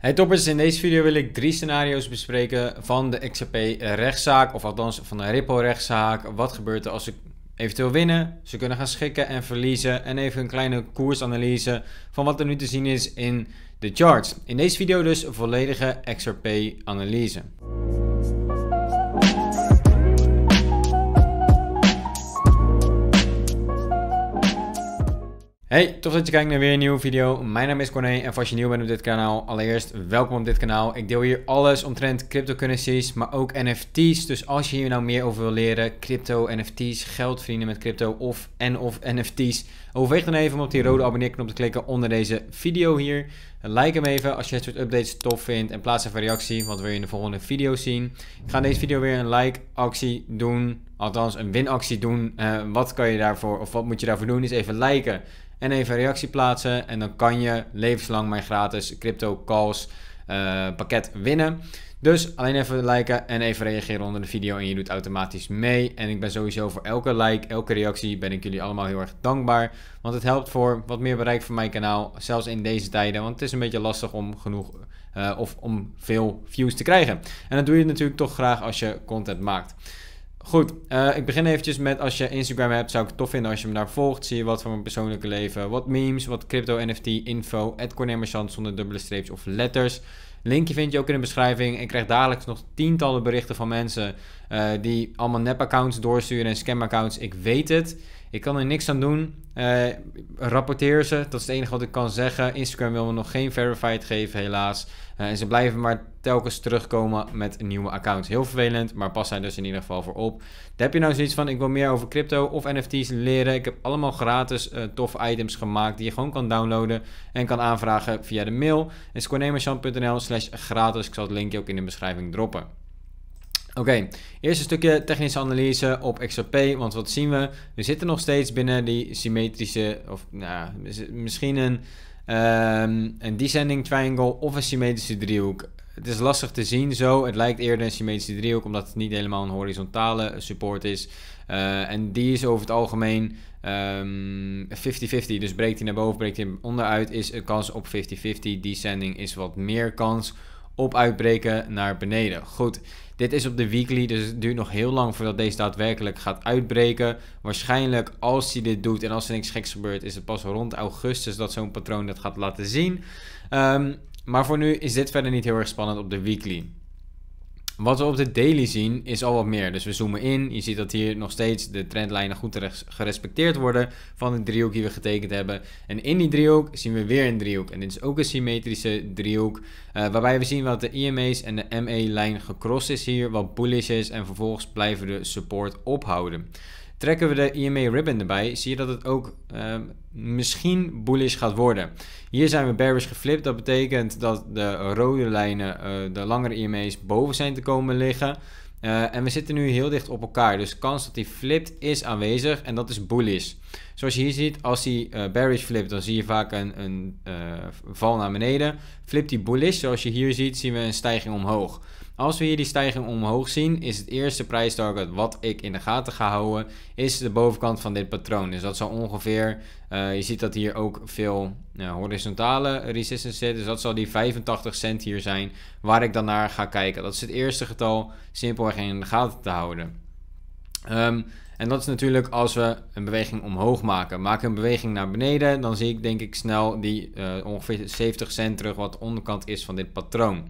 Hey toppers, in deze video wil ik drie scenario's bespreken van de XRP rechtszaak, of althans van de Ripple rechtszaak. Wat gebeurt er als ze eventueel winnen, ze kunnen gaan schikken en verliezen en even een kleine koersanalyse van wat er nu te zien is in de charts. In deze video dus volledige XRP analyse. Hey, tof dat je kijkt naar weer een nieuwe video. Mijn naam is Corné en als je nieuw bent op dit kanaal, allereerst welkom op dit kanaal. Ik deel hier alles omtrent cryptocurrencies, maar ook NFT's. Dus als je hier nou meer over wil leren, crypto, NFT's, geld verdienen met crypto of en of NFT's, overweeg dan even om op die rode abonneerknop te klikken onder deze video hier. Like hem even als je dit soort updates tof vindt en plaats even een reactie. Wat wil je in de volgende video zien? Ik ga in deze video weer een like actie doen, althans een winactie doen. Eh, wat kan je daarvoor of wat moet je daarvoor doen is even liken en even reactie plaatsen. En dan kan je levenslang mijn gratis crypto calls uh, pakket winnen. Dus alleen even liken en even reageren onder de video en je doet automatisch mee. En ik ben sowieso voor elke like, elke reactie ben ik jullie allemaal heel erg dankbaar. Want het helpt voor wat meer bereik van mijn kanaal, zelfs in deze tijden. Want het is een beetje lastig om genoeg eh, of om veel views te krijgen. En dat doe je natuurlijk toch graag als je content maakt. Goed, eh, ik begin eventjes met als je Instagram hebt, zou ik het tof vinden als je me daar volgt. Zie je wat van mijn persoonlijke leven, wat memes, wat crypto, NFT, info, @cornemerchant zonder dubbele streeps of letters. Linkje vind je ook in de beschrijving. Ik krijg dagelijks nog tientallen berichten van mensen eh, die allemaal nep-accounts doorsturen en scam-accounts. Ik weet het. Ik kan er niks aan doen. Eh, rapporteer ze. Dat is het enige wat ik kan zeggen. Instagram wil me nog geen verified geven, helaas. Eh, en ze blijven maar telkens terugkomen met een nieuwe account. Heel vervelend, maar pas daar dus in ieder geval voor op. heb je nou zoiets van, ik wil meer over crypto of NFT's leren. Ik heb allemaal gratis uh, eh, toffe items gemaakt die je gewoon kan downloaden en kan aanvragen via de mail. scorenemersham.nl slash gratis. Ik zal het linkje ook in de beschrijving droppen. Oké, okay, eerst een stukje technische analyse op XRP, want wat zien we? We zitten nog steeds binnen die symmetrische, of nou, misschien een, ehm, een descending triangle of een symmetrische driehoek. Het is lastig te zien zo, het lijkt eerder een symmetrische driehoek, omdat het niet helemaal een horizontale support is. Eh, en die is over het algemeen 50-50, ehm, dus breekt hij naar boven, breekt hij onderuit, is een kans op 50-50. Descending is wat meer kans op uitbreken naar beneden. Goed. Dit is op de weekly, dus het duurt nog heel lang voordat deze daadwerkelijk gaat uitbreken. Waarschijnlijk als hij dit doet en als er niks geks gebeurt, is het pas rond augustus dat zo'n patroon dat gaat laten zien. Ehm, maar voor nu is dit verder niet heel erg spannend op de weekly. Wat we op de daily zien is al wat meer. Dus we zoomen in. Je ziet dat hier nog steeds de trendlijnen goed gerespecteerd worden van de driehoek die we getekend hebben. En in die driehoek zien we weer een driehoek. En dit is ook een symmetrische driehoek. Eh, waarbij we zien dat de IMA's en de ME-lijn gecrossed is hier. Wat bullish is. En vervolgens blijven de support ophouden. Trekken we de IMA e Ribbon erbij, zie je dat het ook ehm, misschien bullish gaat worden. Hier zijn we bearish geflipt. Dat betekent dat de rode lijnen, eh, de langere IMA's e boven zijn te komen liggen. Eh, en we zitten nu heel dicht op elkaar. Dus de kans dat die flipt is aanwezig en dat is bullish. Zoals je hier ziet, als die eh, bearish flipt, dan zie je vaak een, een eh, val naar beneden. Flipt die bullish, zoals je hier ziet, zien we een stijging omhoog. Als we hier die stijging omhoog zien, is het eerste prijstarget wat ik in de gaten ga houden, is de bovenkant van dit patroon. Dus dat zal ongeveer, eh, je ziet dat hier ook veel horizontale resistance zit, dus dat zal die 85 cent hier zijn waar ik dan naar ga kijken. Dat is het eerste getal, simpelweg in de gaten te houden. Um, en dat is natuurlijk als we een beweging omhoog maken. Maak een beweging naar beneden, dan zie ik denk ik snel die eh, ongeveer 70 cent terug wat de onderkant is van dit patroon.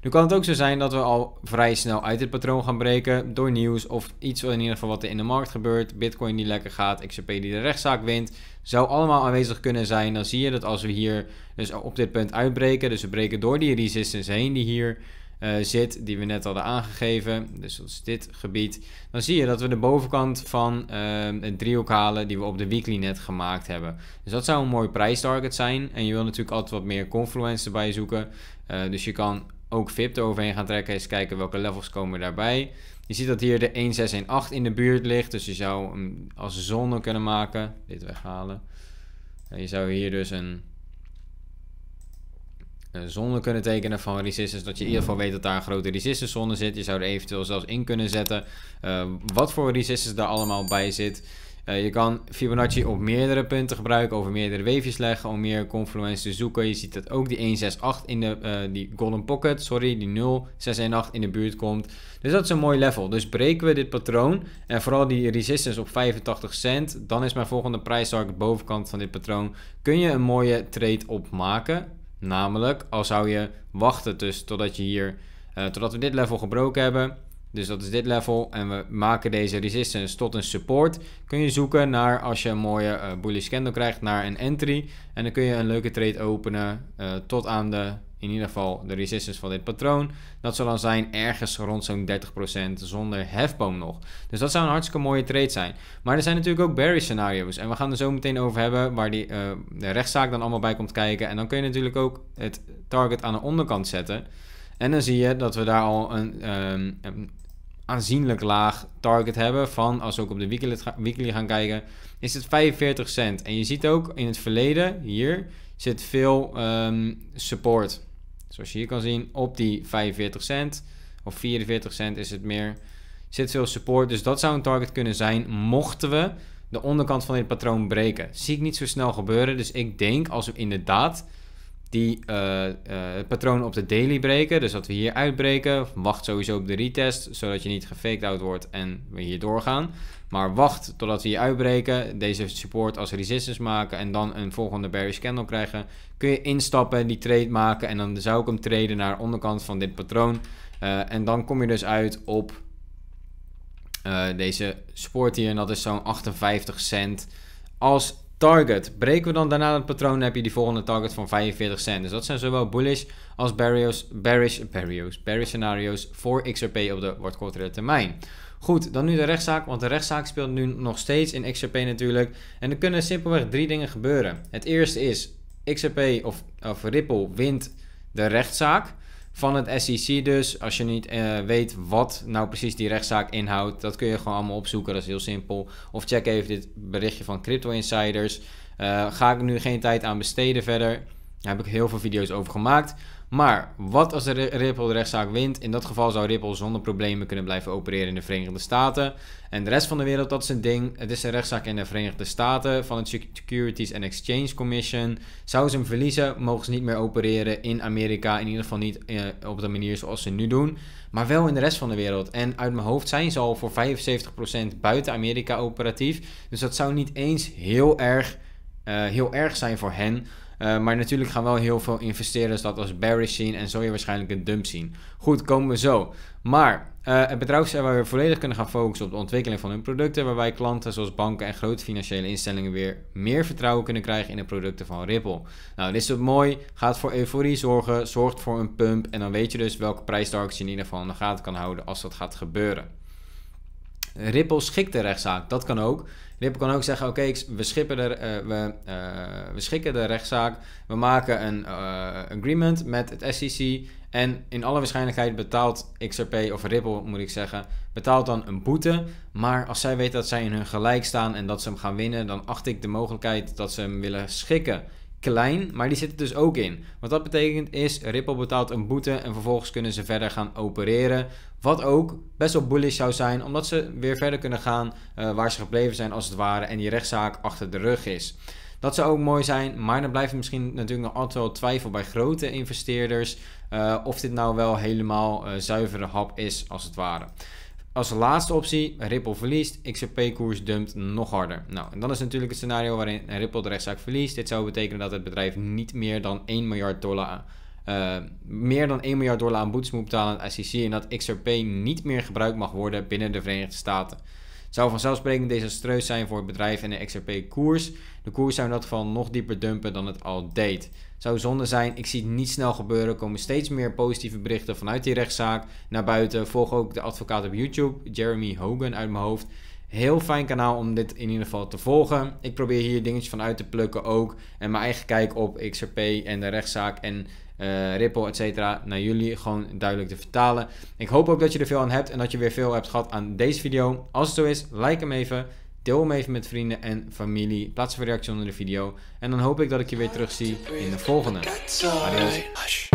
Nu kan het ook zo zijn dat we al vrij snel uit dit patroon gaan breken door nieuws of iets in ieder geval wat er in de markt gebeurt. Bitcoin die lekker gaat, XRP die de rechtszaak wint. Zou allemaal aanwezig kunnen zijn. Dan zie je dat als we hier dus op dit punt uitbreken, dus we breken door die resistance heen die hier eh, zit, die we net hadden aangegeven, dus als dit gebied, dan zie je dat we de bovenkant van uh, het driehoek halen die we op de weekly net gemaakt hebben. Dus dat zou een mooi prijstarget zijn en je wil natuurlijk altijd wat meer confluence erbij zoeken. Eh, dus je kan ook VIP eroverheen gaan trekken, eens kijken welke levels komen daarbij. Je ziet dat hier de 1618 in de buurt ligt, dus je zou hem als zone kunnen maken. Dit weghalen. En je zou hier dus een eh, zone kunnen tekenen van resistance. Dat je in ieder geval weet dat daar een grote resistance zone zit. Je zou er eventueel zelfs in kunnen zetten eh, wat voor resistance daar allemaal bij zit. Eh, je kan Fibonacci op meerdere punten gebruiken, over meerdere weefjes leggen om meer confluence te zoeken. Je ziet dat ook die 168 in de die golden pocket, sorry, die 0618 in de buurt komt. Dus dat is een mooi level. Dus breken we dit patroon en vooral die resistance op 85 cent, dan is mijn volgende prijstarget bovenkant van dit patroon. Kun je een mooie trade op maken Namelijk, al zou je wachten dus totdat, je hier, eh, totdat we dit level gebroken hebben... Dus dat is dit level. En we maken deze resistance tot een support. Kun je zoeken naar, als je een mooie uh, bullish candle krijgt, naar een entry. En dan kun je een leuke trade openen eh, tot aan de in ieder geval de resistance van dit patroon, dat zal dan zijn ergens rond zo'n 30% zonder hefboom nog. Dus dat zou een hartstikke mooie trade zijn. Maar er zijn natuurlijk ook bearish scenario's en we gaan er zo meteen over hebben waar die, eh, de rechtszaak dan allemaal bij komt kijken. En dan kun je natuurlijk ook het target aan de onderkant zetten. En dan zie je dat we daar al een, um, aanzienlijk laag target hebben van, als we ook op de weekly, gaan kijken, is het 45 cent. En je ziet ook in het verleden, hier, zit veel ehm, support. Zoals je hier kan zien, op die 45 cent of 44 cent is het meer. Zit veel support, dus dat zou een target kunnen zijn. Mochten we de onderkant van dit patroon breken. Zie ik niet zo snel gebeuren. Dus ik denk als we inderdaad die eh, eh, het patroon op de daily breken. Dus dat we hier uitbreken. Wacht sowieso op de retest, zodat je niet gefaked out wordt en we hier doorgaan. Maar wacht totdat we hier uitbreken, deze support als resistance maken en dan een volgende bearish candle krijgen. Kun je instappen, die trade maken en dan zou ik hem traden naar de onderkant van dit patroon. Eh, en dan kom je dus uit op deze support hier en dat is zo'n 58 cent. Als target. Breken we dan daarna het patroon, heb je die volgende target van 45 cent. Dus dat zijn zowel bullish als bearish, bearish scenario's voor XRP op de kortere termijn. Goed, dan nu de rechtszaak, want de rechtszaak speelt nu nog steeds in XRP natuurlijk. En er kunnen simpelweg drie dingen gebeuren. Het eerste is, XRP of, of Ripple wint de rechtszaak van het SEC dus. Als je niet eh, weet wat nou precies die rechtszaak inhoudt, dat kun je gewoon allemaal opzoeken. Dat is heel simpel. Of check even dit berichtje van Crypto Insiders. Eh, ga ik nu geen tijd aan besteden verder. Daar heb ik heel veel video's over gemaakt. Maar wat als Ripple de rechtszaak wint? In dat geval zou Ripple zonder problemen kunnen blijven opereren in de Verenigde Staten. En de rest van de wereld, dat is een ding. Het is een rechtszaak in de Verenigde Staten van het Securities and Exchange Commission. Zou ze hem verliezen, mogen ze niet meer opereren in Amerika. In ieder geval niet eh, op de manier zoals ze nu doen. Maar wel in de rest van de wereld. En uit mijn hoofd zijn ze al voor 75% buiten Amerika operatief. Dus dat zou niet eens heel erg, eh, heel erg zijn voor hen eh, maar natuurlijk gaan wel heel veel investeerders dat als bearish zien en zul je waarschijnlijk een dump zien. Goed, komen we zo. Maar uh, het bedrijf waar weer volledig kunnen gaan focussen op de ontwikkeling van hun producten, waarbij klanten zoals banken en grote financiële instellingen weer meer vertrouwen kunnen krijgen in de producten van Ripple. Nou, dit is het mooi, gaat voor euforie zorgen, zorgt voor een pump en dan weet je dus welke prijstargets je in ieder geval in de gaten kan houden als dat gaat gebeuren. Ripple schikt de rechtszaak, dat kan ook. Ripple kan ook zeggen, oké, we, schippen er, eh, we, eh, we schikken de rechtszaak, we maken een eh, agreement met het SEC en in alle waarschijnlijkheid betaalt XRP, of Ripple moet ik zeggen, betaalt dan een boete. Maar als zij weet dat zij in hun gelijk staan en dat ze hem gaan winnen, dan acht ik de mogelijkheid dat ze hem willen schikken klein, maar die zitten dus ook in. Wat dat betekent is, Ripple betaalt een boete en vervolgens kunnen ze verder gaan opereren. Wat ook best wel bullish zou zijn, omdat ze weer verder kunnen gaan eh, waar ze gebleven zijn als het ware en die rechtszaak achter de rug is. Dat zou ook mooi zijn, maar dan blijft misschien natuurlijk nog altijd wel twijfel bij grote investeerders eh, of dit nou wel helemaal eh, zuivere hap is als het ware. Als laatste optie, Ripple verliest, XRP-koers dumpt nog harder. Nou, en dan is natuurlijk het scenario waarin Ripple de rechtszaak verliest. Dit zou betekenen dat het bedrijf niet meer dan 1 miljard dollar, eh, meer dan 1 miljard dollar aan boetes moet betalen aan het SEC en dat XRP niet meer gebruikt mag worden binnen de Verenigde Staten. Zou vanzelfsprekend desastreus zijn voor het bedrijf en de XRP-koers. De koers zou in dat geval nog dieper dumpen dan het al deed. Zou zonde zijn, ik zie het niet snel gebeuren. komen steeds meer positieve berichten vanuit die rechtszaak naar buiten. Volg ook de advocaat op YouTube, Jeremy Hogan uit mijn hoofd. Heel fijn kanaal om dit in ieder geval te volgen. Ik probeer hier dingetjes van uit te plukken ook. En mijn eigen kijk op XRP en de rechtszaak en uh, eh, Ripple, et cetera, naar jullie gewoon duidelijk te vertalen. Ik hoop ook dat je er veel aan hebt en dat je weer veel hebt gehad aan deze video. Als het zo is, like hem even. Deel hem even met vrienden en familie. Plaats een reactie onder de video. En dan hoop ik dat ik je weer terug zie in de volgende. Adios.